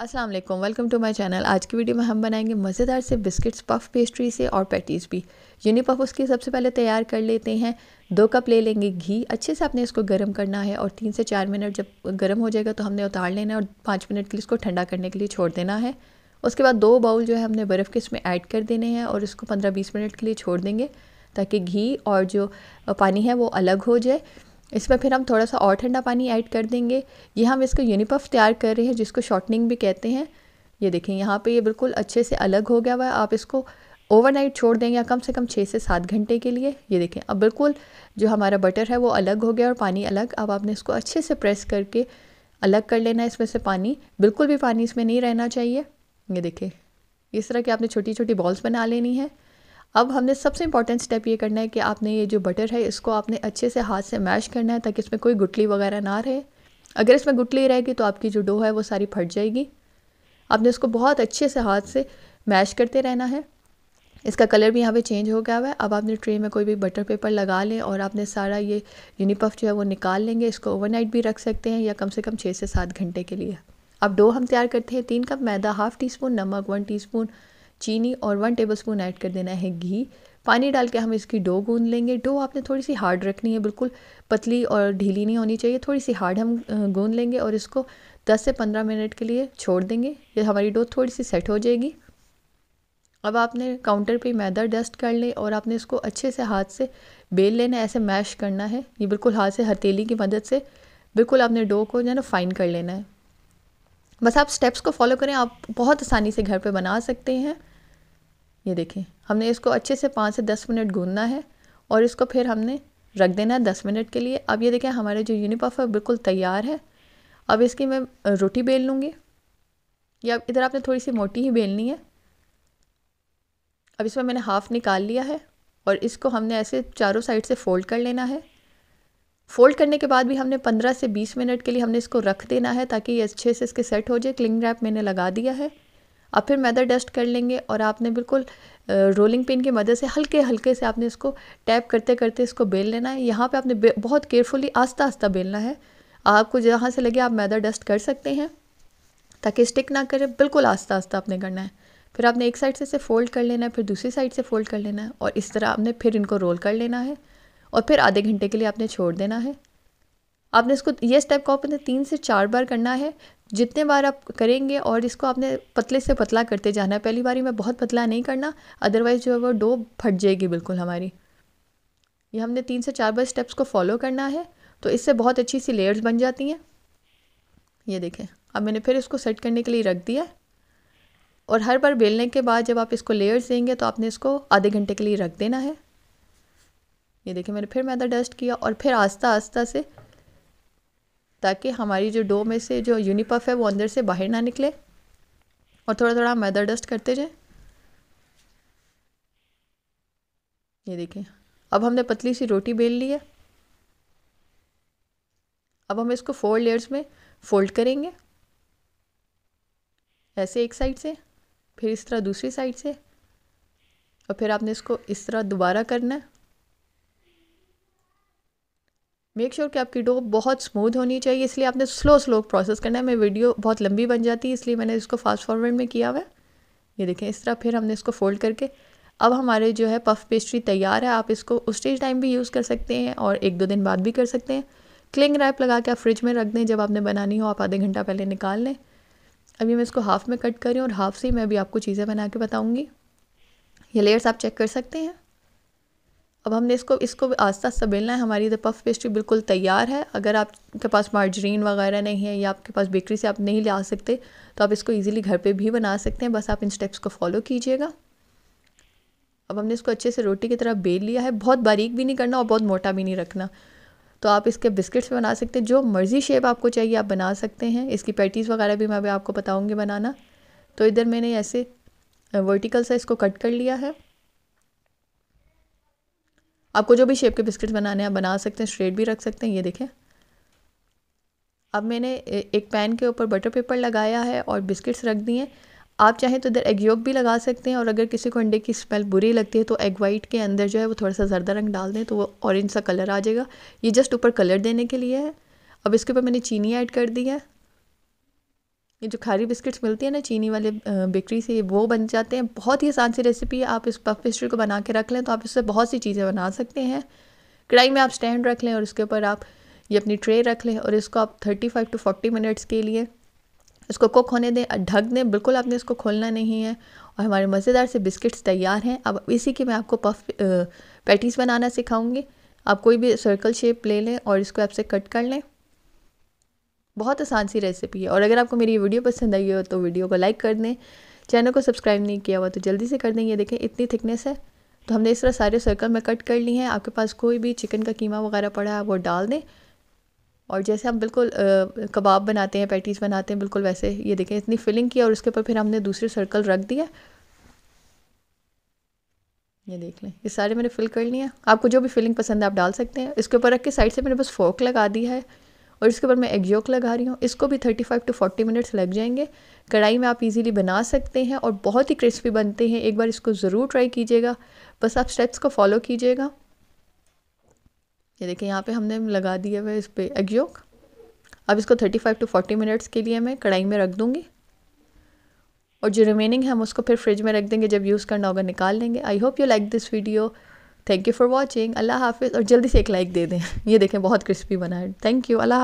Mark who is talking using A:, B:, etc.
A: Aslam welcome to my channel आज की video में हम बनाएंगे मज़ेदार से बिस्किट्स पफ पेस्ट्री से और पैटीज़ भी यूनि पफ उसके सबसे पहले तैयार कर लेते हैं दो कप ले लेंगे घी अच्छे से आपने इसको गर्म करना है और तीन से चार मिनट जब गर्म हो जाएगा तो हमने उतार लेना है और पाँच मिनट के लिए इसको ठंडा करने के लिए छोड़ देना है उसके बाद दो बाउल जो है हमने बर्फ़ के इसमें ऐड कर देने हैं और इसको पंद्रह बीस मिनट के लिए छोड़ देंगे ताकि घी और जो पानी है वो अलग हो जाए इसमें फिर हम थोड़ा सा और ठंडा पानी ऐड कर देंगे ये हम इसको यूनिपफ तैयार कर रहे हैं जिसको शॉर्टनिंग भी कहते हैं ये देखें यहाँ पे ये बिल्कुल अच्छे से अलग हो गया हुआ है आप इसको ओवरनाइट छोड़ देंगे या कम से कम छः से सात घंटे के लिए ये देखें अब बिल्कुल जो हमारा बटर है वो अलग हो गया और पानी अलग अब आपने इसको अच्छे से प्रेस करके अलग कर लेना है इसमें से पानी बिल्कुल भी पानी इसमें नहीं रहना चाहिए ये देखें इस तरह की आपने छोटी छोटी बॉल्स बना लेनी है अब हमने सबसे इंपॉर्टेंट स्टेप ये करना है कि आपने ये जो बटर है इसको आपने अच्छे से हाथ से मैश करना है ताकि इसमें कोई गुटली वगैरह ना रहे अगर इसमें गुटली रहेगी तो आपकी जो डो है वो सारी फट जाएगी आपने इसको बहुत अच्छे से हाथ से मैश करते रहना है इसका कलर भी यहाँ पे चेंज हो गया हुआ है अब आपने ट्रे में कोई भी बटर पेपर लगा लें और आपने सारा ये यूनिपफ जो है वो निकाल लेंगे इसको ओवरनाइट भी रख सकते हैं या कम से कम छः से सात घंटे के लिए अब डो हम तैयार करते हैं तीन कप मैदा हाफ़ टी स्पून नमक वन टी स्पून चीनी और वन टेबलस्पून ऐड कर देना है घी पानी डाल के हम इसकी डो गूंद लेंगे डो आपने थोड़ी सी हार्ड रखनी है बिल्कुल पतली और ढीली नहीं होनी चाहिए थोड़ी सी हार्ड हम गूंद लेंगे और इसको 10 से 15 मिनट के लिए छोड़ देंगे ये हमारी डो थोड़ी सी सेट हो जाएगी अब आपने काउंटर पे मैदा डस्ट कर लें और आपने इसको अच्छे से हाथ से बेल लेना ऐसे मैश करना है ये बिल्कुल हाथ से हथेली की मदद से बिल्कुल आपने डो को जो है ना फाइन कर लेना है बस आप स्टेप्स को फॉलो करें आप बहुत आसानी से घर पर बना सकते हैं ये देखें हमने इसको अच्छे से पाँच से दस मिनट गूंदना है और इसको फिर हमने रख देना है दस मिनट के लिए अब ये देखें हमारे जो यूनिपफ है बिल्कुल तैयार है अब इसकी मैं रोटी बेल लूँगी या इधर आपने थोड़ी सी मोटी ही बेलनी है अब इसमें मैंने हाफ़ निकाल लिया है और इसको हमने ऐसे चारों साइड से फ़ोल्ड कर लेना है फ़ोल्ड करने के बाद भी हमने 15 से 20 मिनट के लिए हमने इसको रख देना है ताकि ये अच्छे से इसके सेट हो जाए क्लिंग रैप मैंने लगा दिया है अब फिर मैदा डस्ट कर लेंगे और आपने बिल्कुल रोलिंग पिन की मदद से हल्के हल्के से आपने इसको टैप करते करते इसको बेल लेना है यहाँ पे आपने बहुत केयरफुली आस्ता आस्ता बेलना है आपको जहाँ से लगे आप मैदा डस्ट कर सकते हैं ताकि स्टिक ना करे बिल्कुल आस्ता आस्ता आपने करना है फिर आपने एक साइड से इसे फ़ोल्ड कर लेना है फिर दूसरी साइड से फ़ोल्ड कर लेना है और इस तरह आपने फिर इनको रोल कर लेना है और फिर आधे घंटे के लिए आपने छोड़ देना है आपने इसको ये स्टेप को आपने तीन से चार बार करना है जितने बार आप करेंगे और इसको आपने पतले से पतला करते जाना है पहली बारी में बहुत पतला नहीं करना अदरवाइज़ जो है वो डो फट जाएगी बिल्कुल हमारी ये हमने तीन से चार बार स्टेप्स को फॉलो करना है तो इससे बहुत अच्छी सी लेयर्स बन जाती हैं ये देखें अब मैंने फिर इसको सेट करने के लिए रख दिया और हर बार बेलने के बाद जब आप इसको लेयर्स देंगे तो आपने इसको आधे घंटे के लिए रख देना है ये देखिए मैंने फिर मैदा डस्ट किया और फिर आस्ता आस्ता से ताकि हमारी जो डो में से जो यूनिपफ है वो अंदर से बाहर ना निकले और थोड़ा थोड़ा मैदा डस्ट करते जाएं ये देखिए अब हमने पतली सी रोटी बेल ली है अब हम इसको फोर लेयर्स में फोल्ड करेंगे ऐसे एक साइड से फिर इस तरह दूसरी साइड से और फिर आपने इसको इस तरह दोबारा करना है मेक श्योर sure कि आपकी डो बहुत स्मूथ होनी चाहिए इसलिए आपने स्लो स्लो प्रोसेस करना है मैं वीडियो बहुत लंबी बन जाती है इसलिए मैंने इसको फास्ट फॉरवर्ड में किया हुआ है ये देखें इस तरह फिर हमने इसको फोल्ड करके अब हमारे जो है पफ पेस्ट्री तैयार है आप इसको उस स्टेज टाइम भी यूज़ कर सकते हैं और एक दो दिन बाद भी कर सकते हैं क्लिंग रैप लगा के आप फ्रिज में रख दें जब आपने बनानी हो आप आधे घंटा पहले निकाल लें अभी मैं इसको हाफ़ में कट करी और हाफ़ से मैं भी आपको चीज़ें बना के बताऊँगी ये लेयर्स आप चेक कर सकते हैं अब हमने इसको इसको आस्ता आस्ता बेलना है हमारी द पफ पेस्ट्री बिल्कुल तैयार है अगर आपके पास मार्जरीन वगैरह नहीं है या आपके पास बेकरी से आप नहीं ले आ सकते तो आप इसको ईजिली घर पे भी बना सकते हैं बस आप इन स्टेप्स को फॉलो कीजिएगा अब हमने इसको अच्छे से रोटी की तरह बेल लिया है बहुत बारीक भी नहीं करना और बहुत मोटा भी नहीं रखना तो आप इसके बिस्किट्स बना सकते हैं जो मर्ज़ी शेप आपको चाहिए आप बना सकते हैं इसकी पैटीज़ वगैरह भी मैं अभी आपको बताऊँगी बनाना तो इधर मैंने ऐसे वर्टिकल सा इसको कट कर लिया है आपको जो भी शेप के बिस्किट्स बनाने हैं बना सकते हैं स्ट्रेट भी रख सकते हैं ये देखें अब मैंने एक पैन के ऊपर बटर पेपर लगाया है और बिस्किट्स रख दिए आप चाहें तो इधर एग योग भी लगा सकते हैं और अगर किसी को अंडे की स्मेल बुरी लगती है तो एग वाइट के अंदर जो है वो थोड़ा सा ज़रदा रंग डाल दें तो वो ऑरेंज सा कलर आ जाएगा ये जस्ट ऊपर कलर देने के लिए है अब इसके ऊपर मैंने चीनी ऐड कर दी है ये जो खारी बिस्किट्स मिलती है ना चीनी वाले बेकरी से वो बन जाते हैं बहुत ही आसान सी रेसिपी है आप इस पफ पेस्ट्री को बना के रख लें तो आप इससे बहुत सी चीज़ें बना सकते हैं कढ़ाई में आप स्टैंड रख लें और उसके ऊपर आप ये अपनी ट्रे रख लें और इसको आप thirty five to forty minutes के लिए इसको कुक होने दें ढक दें बिल्कुल आपने इसको खोलना नहीं है और हमारे मज़ेदार से बिस्किट्स तैयार हैं अब इसी के मैं आपको पफ पैटीज़ बनाना सिखाऊंगी आप कोई भी सर्कल शेप ले लें और इसको आपसे कट कर लें बहुत आसान सी रेसिपी है और अगर आपको मेरी वीडियो पसंद आई हो तो वीडियो को लाइक कर दें चैनल को सब्सक्राइब नहीं किया हुआ तो जल्दी से कर दें ये देखें इतनी थिकनेस है तो हमने इस तरह सारे सर्कल में कट कर ली हैं आपके पास कोई भी चिकन का कीमा वगैरह पड़ा है वो डाल दें और जैसे हम बिल्कुल कबाब बनाते हैं पैटीज़ बनाते हैं बिल्कुल वैसे ये देखें इतनी फिलिंग की और उसके ऊपर फिर हमने दूसरे सर्कल रख दिया ये देख लें ये सारे मैंने फिल कर लिए आपको जो भी फिलिंग पसंद है आप डाल सकते हैं इसके ऊपर रख के साइड से मैंने बस फोक लगा दी है और इसके ऊपर मैं एग योक लगा रही हूँ इसको भी 35 टू 40 मिनट्स लग जाएंगे कढ़ाई में आप इजीली बना सकते हैं और बहुत ही क्रिस्पी बनते हैं एक बार इसको ज़रूर ट्राई कीजिएगा बस आप स्टेप्स को फॉलो कीजिएगा ये देखिए यहाँ पे हमने लगा दिया हुआ इस पर एग योक अब इसको 35 टू 40 मिनट्स के लिए मैं कढ़ाई में रख दूँगी और जो रिमेनिंग है हम उसको फिर फ्रिज में रख देंगे जब यूज़ करना होगा निकाल लेंगे I hope you like this video thank you for watching अल्लाह हाफिज़ और जल्दी से एक लाइक दे दें ये देखें बहुत क्रिस्पी बना है थैंक यू अल्लाह